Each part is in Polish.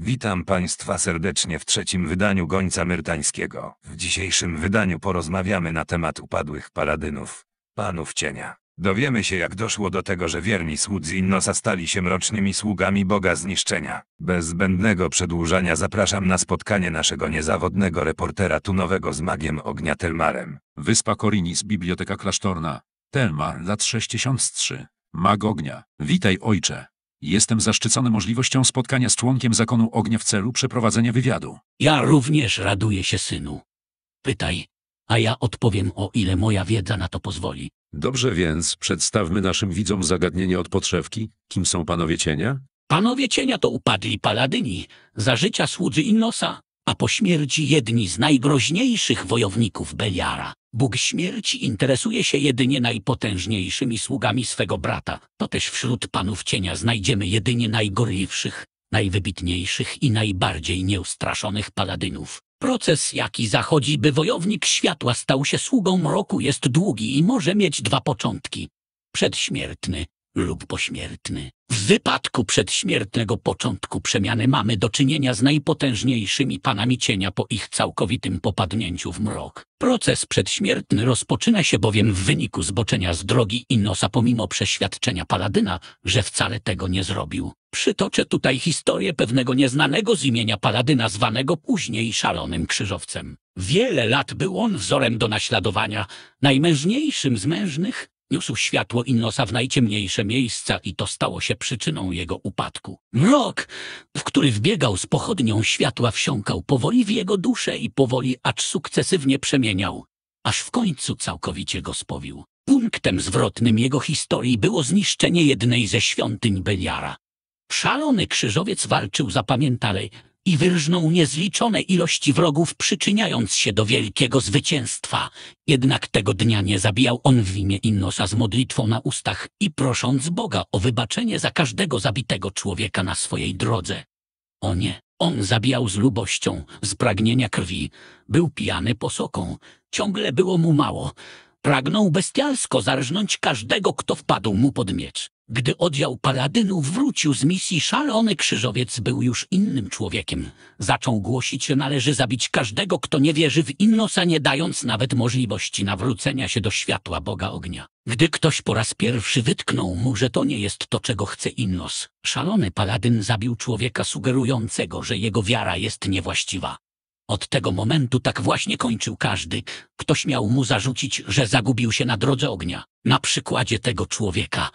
Witam Państwa serdecznie w trzecim wydaniu Gońca Myrtańskiego. W dzisiejszym wydaniu porozmawiamy na temat upadłych paladynów, panów cienia. Dowiemy się jak doszło do tego, że wierni słudzy Innosa stali się mrocznymi sługami Boga Zniszczenia. Bez zbędnego przedłużania zapraszam na spotkanie naszego niezawodnego reportera tunowego z magiem ognia Telmarem. Wyspa Korinis, Biblioteka Klasztorna. Telmar, lat 63. Mag ognia. Witaj ojcze. Jestem zaszczycony możliwością spotkania z członkiem zakonu ognia w celu przeprowadzenia wywiadu. Ja również raduję się, synu. Pytaj, a ja odpowiem o ile moja wiedza na to pozwoli. Dobrze więc, przedstawmy naszym widzom zagadnienie od podszewki. Kim są panowie cienia? Panowie cienia to upadli paladyni, za życia słudzy Innosa, a po śmierci jedni z najgroźniejszych wojowników Beliara. Bóg śmierci interesuje się jedynie najpotężniejszymi sługami swego brata. To też wśród panów cienia znajdziemy jedynie najgorliwszych, najwybitniejszych i najbardziej nieustraszonych paladynów. Proces, jaki zachodzi, by wojownik światła stał się sługą mroku, jest długi i może mieć dwa początki. Przedśmiertny, lub pośmiertny. W wypadku przedśmiertnego początku przemiany mamy do czynienia z najpotężniejszymi panami cienia po ich całkowitym popadnięciu w mrok. Proces przedśmiertny rozpoczyna się bowiem w wyniku zboczenia z drogi nosa pomimo przeświadczenia Paladyna, że wcale tego nie zrobił. Przytoczę tutaj historię pewnego nieznanego z imienia Paladyna zwanego później szalonym krzyżowcem. Wiele lat był on wzorem do naśladowania, najmężniejszym z mężnych, niósł światło Innosa w najciemniejsze miejsca i to stało się przyczyną jego upadku. Mrok, w który wbiegał z pochodnią światła, wsiąkał powoli w jego duszę i powoli, acz sukcesywnie przemieniał, aż w końcu całkowicie go spowił. Punktem zwrotnym jego historii było zniszczenie jednej ze świątyń Beliara. Szalony krzyżowiec walczył zapamiętalej, i wyrżnął niezliczone ilości wrogów, przyczyniając się do wielkiego zwycięstwa. Jednak tego dnia nie zabijał on w imię Innosa z modlitwą na ustach i prosząc Boga o wybaczenie za każdego zabitego człowieka na swojej drodze. O nie, on zabijał z lubością, z pragnienia krwi, był pijany posoką, ciągle było mu mało, Pragnął bestialsko zarżnąć każdego, kto wpadł mu pod miecz. Gdy oddział paladynów wrócił z misji, szalony krzyżowiec był już innym człowiekiem. Zaczął głosić, że należy zabić każdego, kto nie wierzy w Innosa, nie dając nawet możliwości nawrócenia się do światła Boga Ognia. Gdy ktoś po raz pierwszy wytknął mu, że to nie jest to, czego chce Innos, szalony paladyn zabił człowieka sugerującego, że jego wiara jest niewłaściwa. Od tego momentu tak właśnie kończył każdy, kto śmiał mu zarzucić, że zagubił się na drodze ognia. Na przykładzie tego człowieka,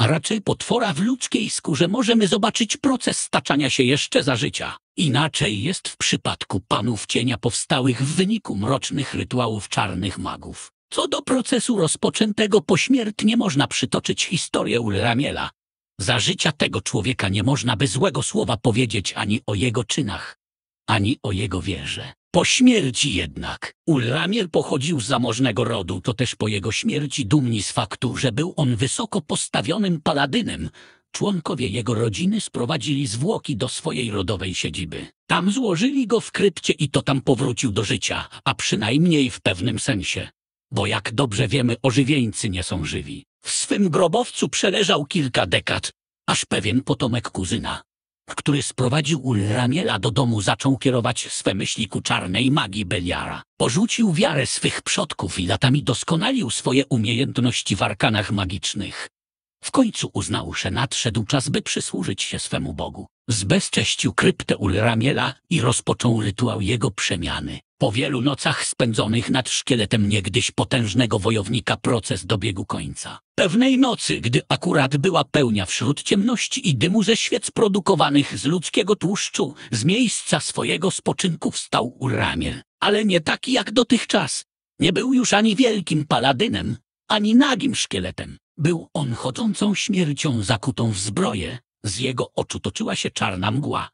a raczej potwora w ludzkiej skórze, możemy zobaczyć proces staczania się jeszcze za życia. Inaczej jest w przypadku panów cienia powstałych w wyniku mrocznych rytuałów czarnych magów. Co do procesu rozpoczętego pośmiertnie można przytoczyć historię Ulramiela. Za życia tego człowieka nie można by złego słowa powiedzieć ani o jego czynach ani o jego wierze. Po śmierci jednak. Ulramir pochodził z zamożnego rodu, to też po jego śmierci dumni z faktu, że był on wysoko postawionym paladynem. Członkowie jego rodziny sprowadzili zwłoki do swojej rodowej siedziby. Tam złożyli go w krypcie i to tam powrócił do życia, a przynajmniej w pewnym sensie. Bo jak dobrze wiemy, ożywieńcy nie są żywi. W swym grobowcu przeleżał kilka dekad, aż pewien potomek kuzyna, który sprowadził Ulramiela do domu, zaczął kierować swe myśli ku czarnej magii Beliara. Porzucił wiarę swych przodków i latami doskonalił swoje umiejętności w arkanach magicznych. W końcu uznał, że nadszedł czas, by przysłużyć się swemu Bogu. Zbezcześcił kryptę Ulramiela i rozpoczął rytuał jego przemiany. Po wielu nocach spędzonych nad szkieletem niegdyś potężnego wojownika proces dobiegł końca. Pewnej nocy, gdy akurat była pełnia wśród ciemności i dymu ze świec produkowanych z ludzkiego tłuszczu, z miejsca swojego spoczynku wstał Uramiel. Ale nie taki jak dotychczas. Nie był już ani wielkim paladynem, ani nagim szkieletem. Był on chodzącą śmiercią zakutą w zbroję. Z jego oczu toczyła się czarna mgła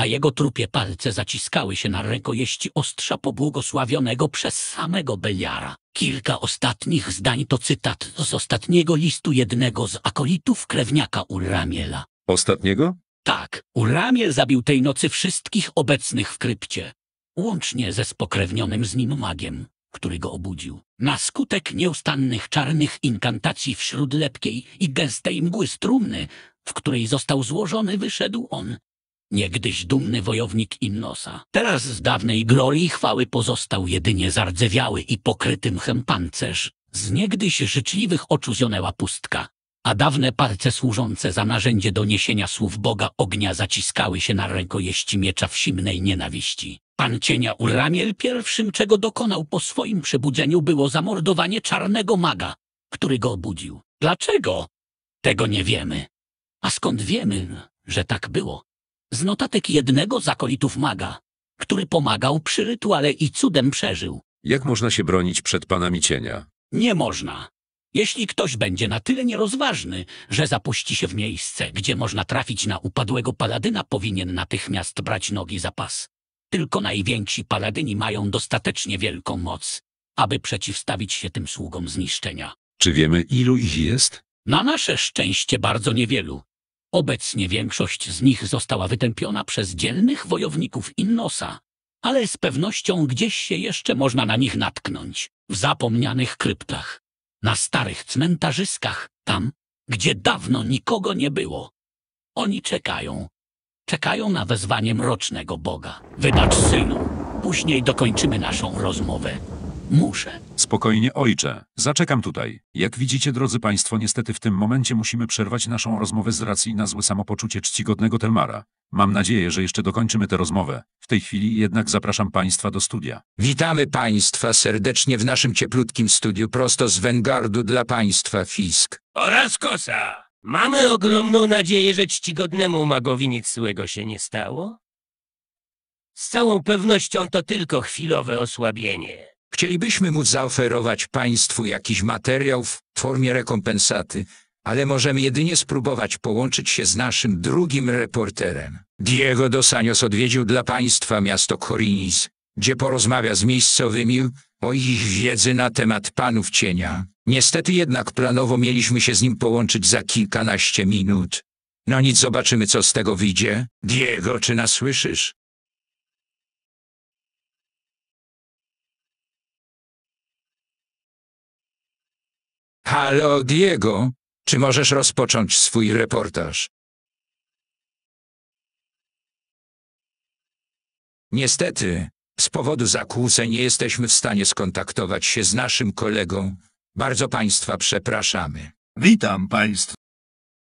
a jego trupie palce zaciskały się na rękojeści ostrza pobłogosławionego przez samego Beliara. Kilka ostatnich zdań to cytat z ostatniego listu jednego z akolitów krewniaka Uramiela. Ostatniego? Tak, Uramiel zabił tej nocy wszystkich obecnych w krypcie, łącznie ze spokrewnionym z nim magiem, który go obudził. Na skutek nieustannych czarnych inkantacji wśród lepkiej i gęstej mgły strumny, w której został złożony, wyszedł on, niegdyś dumny wojownik imnosa, Teraz z dawnej i chwały pozostał jedynie zardzewiały i pokryty mchem pancerz. Z niegdyś życzliwych oczu zionęła pustka, a dawne palce służące za narzędzie do niesienia słów Boga ognia zaciskały się na rękojeści miecza w zimnej nienawiści. Pan cienia Uramiel pierwszym, czego dokonał po swoim przebudzeniu, było zamordowanie czarnego maga, który go obudził. Dlaczego? Tego nie wiemy. A skąd wiemy, że tak było? z notatek jednego z akolitów maga, który pomagał przy rytuale i cudem przeżył. Jak można się bronić przed panami cienia? Nie można. Jeśli ktoś będzie na tyle nierozważny, że zapuści się w miejsce, gdzie można trafić na upadłego paladyna, powinien natychmiast brać nogi za pas. Tylko najwięksi paladyni mają dostatecznie wielką moc, aby przeciwstawić się tym sługom zniszczenia. Czy wiemy, ilu ich jest? Na nasze szczęście bardzo niewielu. Obecnie większość z nich została wytępiona przez dzielnych wojowników Innosa, ale z pewnością gdzieś się jeszcze można na nich natknąć, w zapomnianych kryptach, na starych cmentarzyskach, tam, gdzie dawno nikogo nie było. Oni czekają. Czekają na wezwanie mrocznego Boga. Wybacz, synu, później dokończymy naszą rozmowę. Muszę. Spokojnie, ojcze. Zaczekam tutaj. Jak widzicie, drodzy państwo, niestety w tym momencie musimy przerwać naszą rozmowę z racji na złe samopoczucie czcigodnego Telmara. Mam nadzieję, że jeszcze dokończymy tę rozmowę. W tej chwili jednak zapraszam państwa do studia. Witamy Państwa serdecznie w naszym cieplutkim studiu prosto z Vanguardu dla Państwa Fisk. Oraz kosa. Mamy ogromną nadzieję, że czcigodnemu magowi nic złego się nie stało. Z całą pewnością to tylko chwilowe osłabienie. Chcielibyśmy móc zaoferować Państwu jakiś materiał w formie rekompensaty, ale możemy jedynie spróbować połączyć się z naszym drugim reporterem. Diego dos Anjos odwiedził dla Państwa miasto Corinis, gdzie porozmawia z miejscowymi o ich wiedzy na temat panów cienia. Niestety jednak planowo mieliśmy się z nim połączyć za kilkanaście minut. No nic, zobaczymy co z tego wyjdzie. Diego, czy nas słyszysz? Halo Diego, czy możesz rozpocząć swój reportaż? Niestety, z powodu zakłóceń nie jesteśmy w stanie skontaktować się z naszym kolegą. Bardzo Państwa przepraszamy. Witam Państwa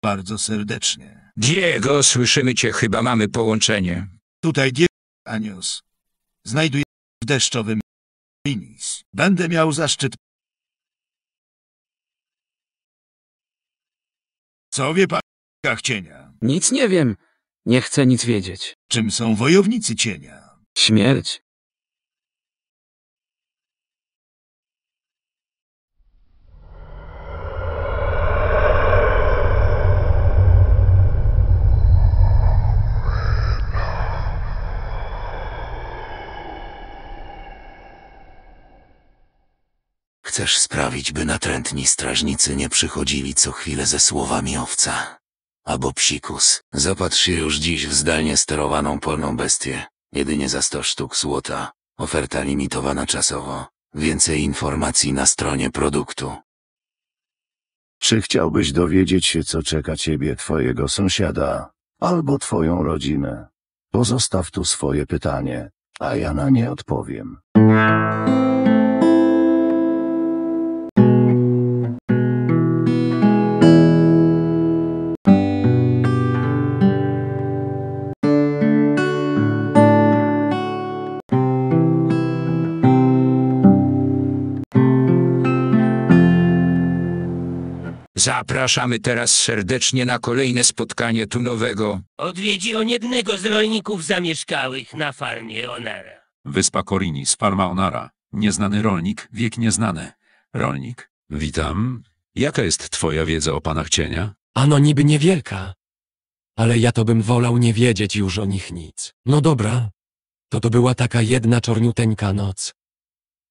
bardzo serdecznie. Diego, słyszymy Cię, chyba mamy połączenie. Tutaj Diego Anios. Znajduję w deszczowym Minis. Będę miał zaszczyt Co wie pan o cienia? Nic nie wiem. Nie chcę nic wiedzieć. Czym są wojownicy cienia? Śmierć. chcesz sprawić, by natrętni strażnicy nie przychodzili co chwilę ze słowami owca. Albo psikus. Zapatrz się już dziś w zdalnie sterowaną polną bestię. Jedynie za sto sztuk złota. Oferta limitowana czasowo. Więcej informacji na stronie produktu. Czy chciałbyś dowiedzieć się, co czeka ciebie, twojego sąsiada, albo twoją rodzinę? Pozostaw tu swoje pytanie, a ja na nie odpowiem. Zapraszamy teraz serdecznie na kolejne spotkanie tunowego. Odwiedzi on jednego z rolników zamieszkałych na farmie Onara. Wyspa z farma Onara. Nieznany rolnik, wiek nieznany. Rolnik. Witam. Jaka jest twoja wiedza o panach cienia? Ano niby niewielka. Ale ja to bym wolał nie wiedzieć już o nich nic. No dobra. To to była taka jedna czorniuteńka noc.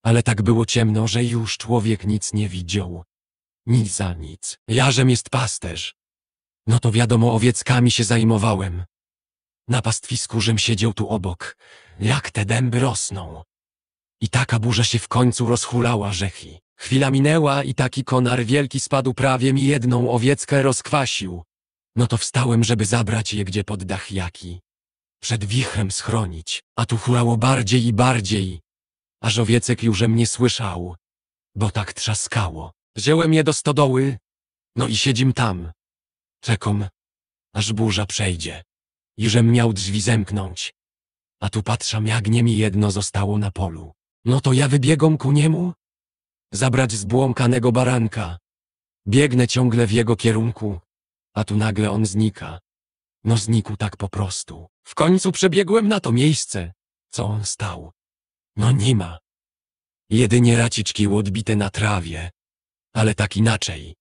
Ale tak było ciemno, że już człowiek nic nie widział. Nic za nic. Jarzem jest pasterz. No to wiadomo, owieckami się zajmowałem. Na pastwisku żem siedział tu obok. Jak te dęby rosną. I taka burza się w końcu rozhulała rzechi. Chwila minęła i taki konar wielki spadł prawie mi jedną owieckę rozkwasił. No to wstałem, żeby zabrać je gdzie pod dach jaki. Przed wichrem schronić, a tu hulało bardziej i bardziej. Aż owiecek jużem nie słyszał, bo tak trzaskało. Wziąłem je do stodoły, no i siedzim tam. Czekam, aż burza przejdzie. I żem miał drzwi zamknąć. A tu patrzam, jak nie mi jedno zostało na polu. No to ja wybiegam ku niemu? Zabrać zbłąkanego baranka. Biegnę ciągle w jego kierunku, a tu nagle on znika. No znikł tak po prostu. W końcu przebiegłem na to miejsce, co on stał. No nie ma. Jedynie raciczki odbite na trawie ale tak inaczej.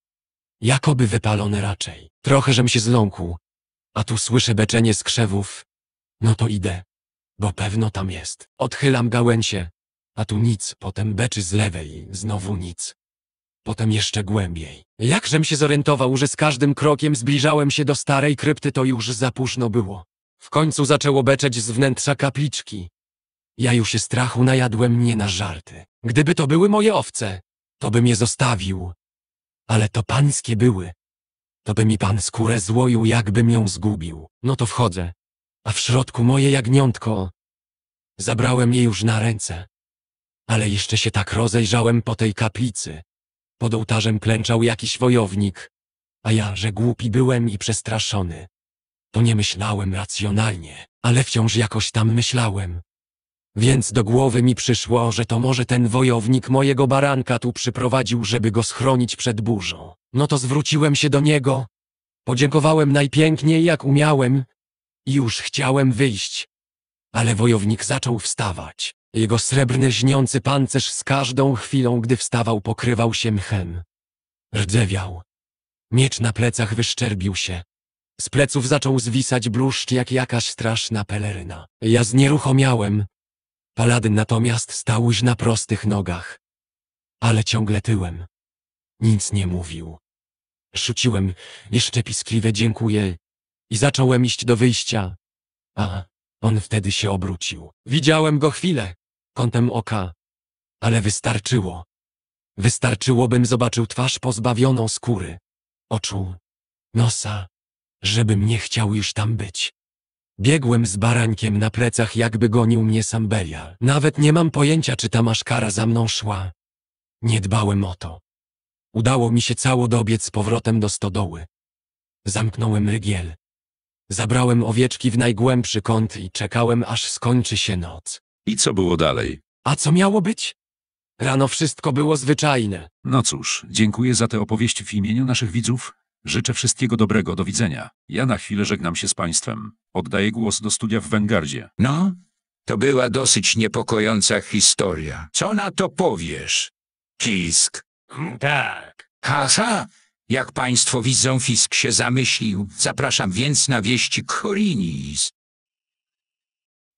Jakoby wypalone raczej. Trochę żem się zląkł, a tu słyszę beczenie z krzewów. No to idę, bo pewno tam jest. Odchylam gałęzie, a tu nic, potem beczy z lewej, znowu nic. Potem jeszcze głębiej. Jakżem się zorientował, że z każdym krokiem zbliżałem się do starej krypty, to już za późno było. W końcu zaczęło beczeć z wnętrza kapliczki. Ja już się strachu najadłem nie na żarty. Gdyby to były moje owce, to bym je zostawił. Ale to pańskie były. To by mi pan skórę złoił, jakbym ją zgubił. No to wchodzę. A w środku moje jagniątko. Zabrałem je już na ręce. Ale jeszcze się tak rozejrzałem po tej kaplicy. Pod ołtarzem klęczał jakiś wojownik. A ja, że głupi byłem i przestraszony. To nie myślałem racjonalnie, ale wciąż jakoś tam myślałem. Więc do głowy mi przyszło, że to może ten wojownik mojego baranka tu przyprowadził, żeby go schronić przed burzą. No to zwróciłem się do niego. Podziękowałem najpiękniej jak umiałem. I już chciałem wyjść. Ale wojownik zaczął wstawać. Jego srebrny żniący pancerz z każdą chwilą, gdy wstawał, pokrywał się mchem. Rdzewiał. Miecz na plecach wyszczerbił się. Z pleców zaczął zwisać bluszcz jak jakaś straszna peleryna. Ja znieruchomiałem, Paladyn natomiast stał już na prostych nogach. Ale ciągle tyłem. Nic nie mówił. Rzuciłem jeszcze piskliwe dziękuję i zacząłem iść do wyjścia. A on wtedy się obrócił. Widziałem go chwilę, kątem oka. Ale wystarczyło. Wystarczyło, bym zobaczył twarz pozbawioną skóry, oczu, nosa, żebym nie chciał już tam być. Biegłem z barankiem na plecach, jakby gonił mnie sam Belial. Nawet nie mam pojęcia, czy ta maszkara za mną szła. Nie dbałem o to. Udało mi się cało dobiec z powrotem do stodoły. Zamknąłem rygiel. Zabrałem owieczki w najgłębszy kąt i czekałem, aż skończy się noc. I co było dalej? A co miało być? Rano wszystko było zwyczajne. No cóż, dziękuję za tę opowieść w imieniu naszych widzów. Życzę wszystkiego dobrego, do widzenia. Ja na chwilę żegnam się z Państwem. Oddaję głos do studia w Węgardzie. No, to była dosyć niepokojąca historia. Co na to powiesz? Fisk. Hmm, tak. Haha, jak Państwo widzą, Fisk się zamyślił. Zapraszam więc na wieści Korinis.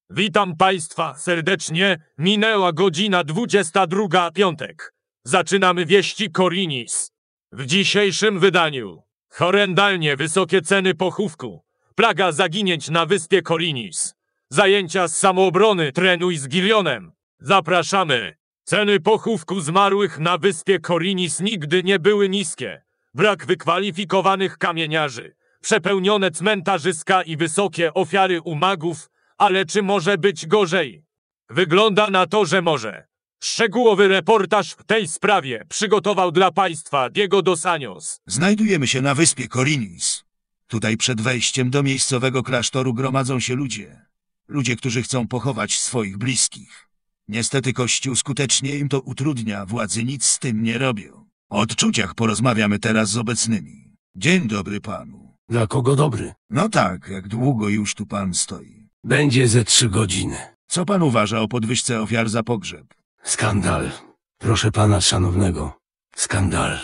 Witam Państwa serdecznie. Minęła godzina 22, piątek. Zaczynamy wieści Korinis. W dzisiejszym wydaniu Horrendalnie wysokie ceny pochówku. Plaga zaginięć na wyspie Korinis. Zajęcia z samoobrony trenuj z Gilionem. Zapraszamy. Ceny pochówku zmarłych na wyspie Korinis nigdy nie były niskie. Brak wykwalifikowanych kamieniarzy, przepełnione cmentarzyska i wysokie ofiary umagów, ale czy może być gorzej? Wygląda na to, że może. Szczegółowy reportaż w tej sprawie przygotował dla Państwa Diego Dos Anjos. Znajdujemy się na wyspie Korinis. Tutaj przed wejściem do miejscowego klasztoru gromadzą się ludzie. Ludzie, którzy chcą pochować swoich bliskich. Niestety Kościół skutecznie im to utrudnia, władzy nic z tym nie robią. O odczuciach porozmawiamy teraz z obecnymi. Dzień dobry panu. Dla kogo dobry? No tak, jak długo już tu pan stoi. Będzie ze trzy godziny. Co pan uważa o podwyżce ofiar za pogrzeb? Skandal. Proszę pana szanownego. Skandal.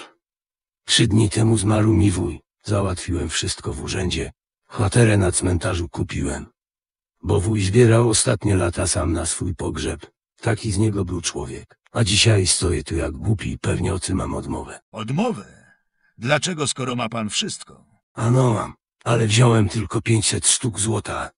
Trzy dni temu zmarł mi wuj. Załatwiłem wszystko w urzędzie. Chaterę na cmentarzu kupiłem. Bo wuj zbierał ostatnie lata sam na swój pogrzeb. Taki z niego był człowiek. A dzisiaj stoję tu jak głupi i pewnie ocy mam odmowę. Odmowę? Dlaczego, skoro ma pan wszystko? Ano mam, ale wziąłem tylko 500 sztuk złota.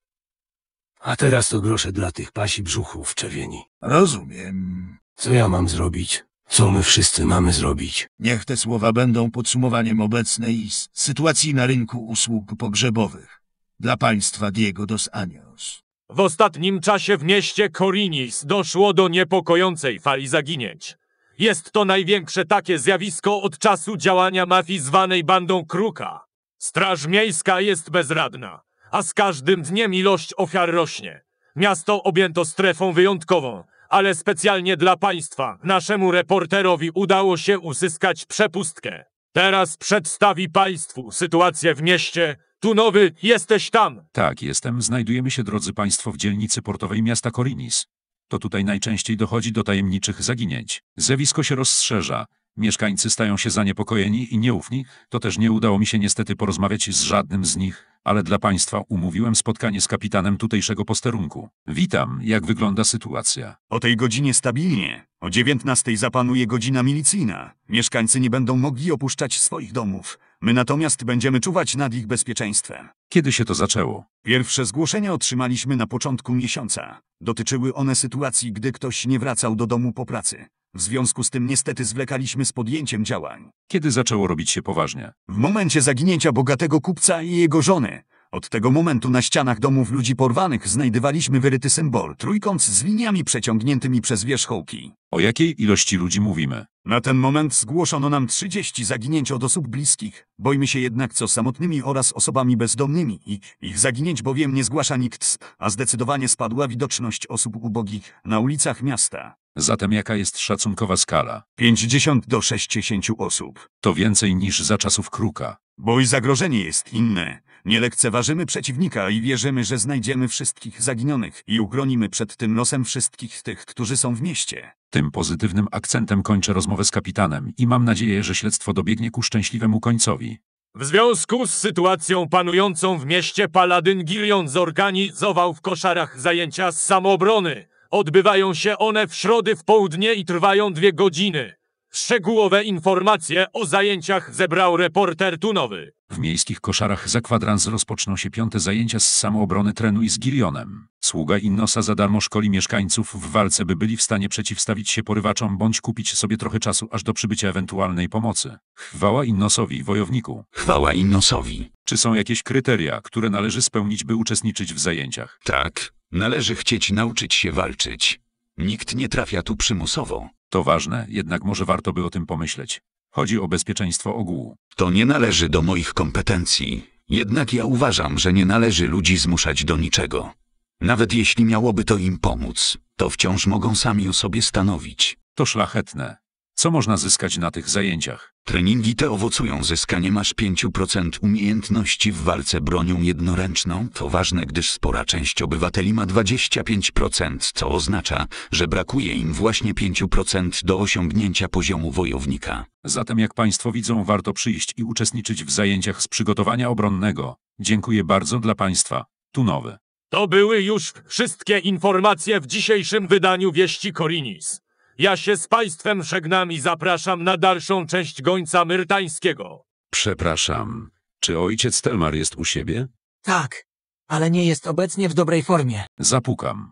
A teraz to grosze dla tych pasi brzuchów czewieni. Rozumiem. Co ja mam zrobić? Co my wszyscy mamy zrobić? Niech te słowa będą podsumowaniem obecnej sytuacji na rynku usług pogrzebowych. Dla państwa Diego dos Anjos. W ostatnim czasie w mieście Korinis doszło do niepokojącej fali zaginięć. Jest to największe takie zjawisko od czasu działania mafii zwanej bandą Kruka. Straż miejska jest bezradna a z każdym dniem ilość ofiar rośnie. Miasto objęto strefą wyjątkową, ale specjalnie dla państwa naszemu reporterowi udało się uzyskać przepustkę. Teraz przedstawi państwu sytuację w mieście. Tu nowy, jesteś tam. Tak, jestem. Znajdujemy się, drodzy państwo, w dzielnicy portowej miasta Korinis. To tutaj najczęściej dochodzi do tajemniczych zaginięć. Zjawisko się rozszerza. Mieszkańcy stają się zaniepokojeni i nieufni, to też nie udało mi się niestety porozmawiać z żadnym z nich, ale dla Państwa umówiłem spotkanie z kapitanem tutejszego posterunku. Witam, jak wygląda sytuacja. O tej godzinie stabilnie. O dziewiętnastej zapanuje godzina milicyjna. Mieszkańcy nie będą mogli opuszczać swoich domów. My natomiast będziemy czuwać nad ich bezpieczeństwem. Kiedy się to zaczęło? Pierwsze zgłoszenia otrzymaliśmy na początku miesiąca. Dotyczyły one sytuacji, gdy ktoś nie wracał do domu po pracy. W związku z tym niestety zwlekaliśmy z podjęciem działań. Kiedy zaczęło robić się poważnie? W momencie zaginięcia bogatego kupca i jego żony, od tego momentu na ścianach domów ludzi porwanych znajdywaliśmy wyryty symbol trójkąt z liniami przeciągniętymi przez wierzchołki. O jakiej ilości ludzi mówimy? Na ten moment zgłoszono nam 30 zaginięć od osób bliskich. Boimy się jednak co samotnymi oraz osobami bezdomnymi. I ich zaginięć bowiem nie zgłasza nikt, a zdecydowanie spadła widoczność osób ubogich na ulicach miasta. Zatem jaka jest szacunkowa skala? 50 do 60 osób. To więcej niż za czasów Kruka. Bo i zagrożenie jest inne. Nie lekceważymy przeciwnika i wierzymy, że znajdziemy wszystkich zaginionych i uchronimy przed tym losem wszystkich tych, którzy są w mieście. Tym pozytywnym akcentem kończę rozmowę z kapitanem i mam nadzieję, że śledztwo dobiegnie ku szczęśliwemu końcowi. W związku z sytuacją panującą w mieście Paladyn Gillion zorganizował w koszarach zajęcia z samoobrony. Odbywają się one w środy w południe i trwają dwie godziny. Szczegółowe informacje o zajęciach zebrał reporter Tunowy. W miejskich koszarach za kwadrans rozpoczną się piąte zajęcia z samoobrony trenuj z Gilionem. Sługa Innosa za darmo szkoli mieszkańców w walce, by byli w stanie przeciwstawić się porywaczom bądź kupić sobie trochę czasu aż do przybycia ewentualnej pomocy. Chwała Innosowi, wojowniku. Chwała Innosowi. Czy są jakieś kryteria, które należy spełnić, by uczestniczyć w zajęciach? Tak, Należy chcieć nauczyć się walczyć. Nikt nie trafia tu przymusowo. To ważne, jednak może warto by o tym pomyśleć. Chodzi o bezpieczeństwo ogółu. To nie należy do moich kompetencji. Jednak ja uważam, że nie należy ludzi zmuszać do niczego. Nawet jeśli miałoby to im pomóc, to wciąż mogą sami o sobie stanowić. To szlachetne. Co można zyskać na tych zajęciach? Treningi te owocują zyskaniem aż 5% umiejętności w walce bronią jednoręczną. To ważne, gdyż spora część obywateli ma 25%, co oznacza, że brakuje im właśnie 5% do osiągnięcia poziomu wojownika. Zatem jak Państwo widzą, warto przyjść i uczestniczyć w zajęciach z przygotowania obronnego. Dziękuję bardzo dla Państwa. Tu nowy. To były już wszystkie informacje w dzisiejszym wydaniu wieści Korinis. Ja się z Państwem żegnam i zapraszam na dalszą część gońca myrtańskiego. Przepraszam. Czy ojciec Telmar jest u siebie? Tak, ale nie jest obecnie w dobrej formie. Zapukam.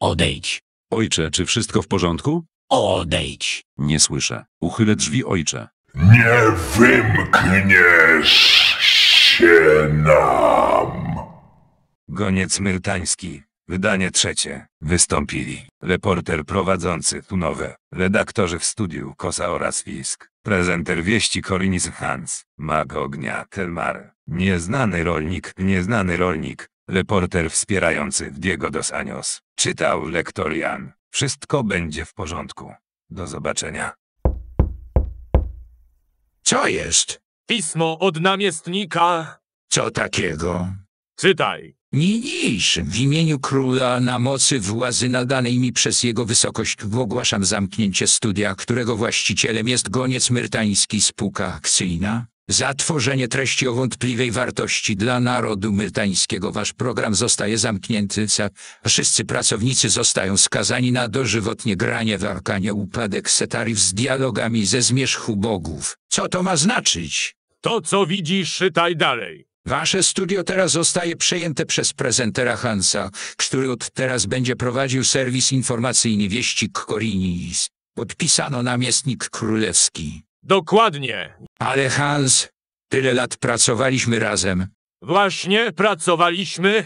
Odejdź. Ojcze, czy wszystko w porządku? Odejdź. Nie słyszę. Uchylę drzwi, ojcze. Nie wymkniesz się nam. Goniec myrtański. Wydanie trzecie. Wystąpili reporter prowadzący Tunowe, redaktorzy w studiu Kosa oraz Fisk, prezenter wieści Korinis Hans, mag ognia Telmar, nieznany rolnik, nieznany rolnik, reporter wspierający Diego dos Anios. Czytał lektor Jan. Wszystko będzie w porządku. Do zobaczenia. Co jest? Pismo od namiestnika. Co takiego? Czytaj. Niniejszym w imieniu króla na mocy władzy nadanej mi przez jego wysokość ogłaszam zamknięcie studia, którego właścicielem jest goniec myrtański spółka akcyjna. Za tworzenie treści o wątpliwej wartości dla narodu myrtańskiego wasz program zostaje zamknięty, a wszyscy pracownicy zostają skazani na dożywotnie granie w arkanie upadek setariów z dialogami ze zmierzchu bogów. Co to ma znaczyć? To, co widzisz, czytaj dalej. Wasze studio teraz zostaje przejęte przez prezentera Hansa, który od teraz będzie prowadził serwis informacyjny wieści Korinis. Podpisano namiestnik królewski. Dokładnie. Ale Hans, tyle lat pracowaliśmy razem. Właśnie pracowaliśmy.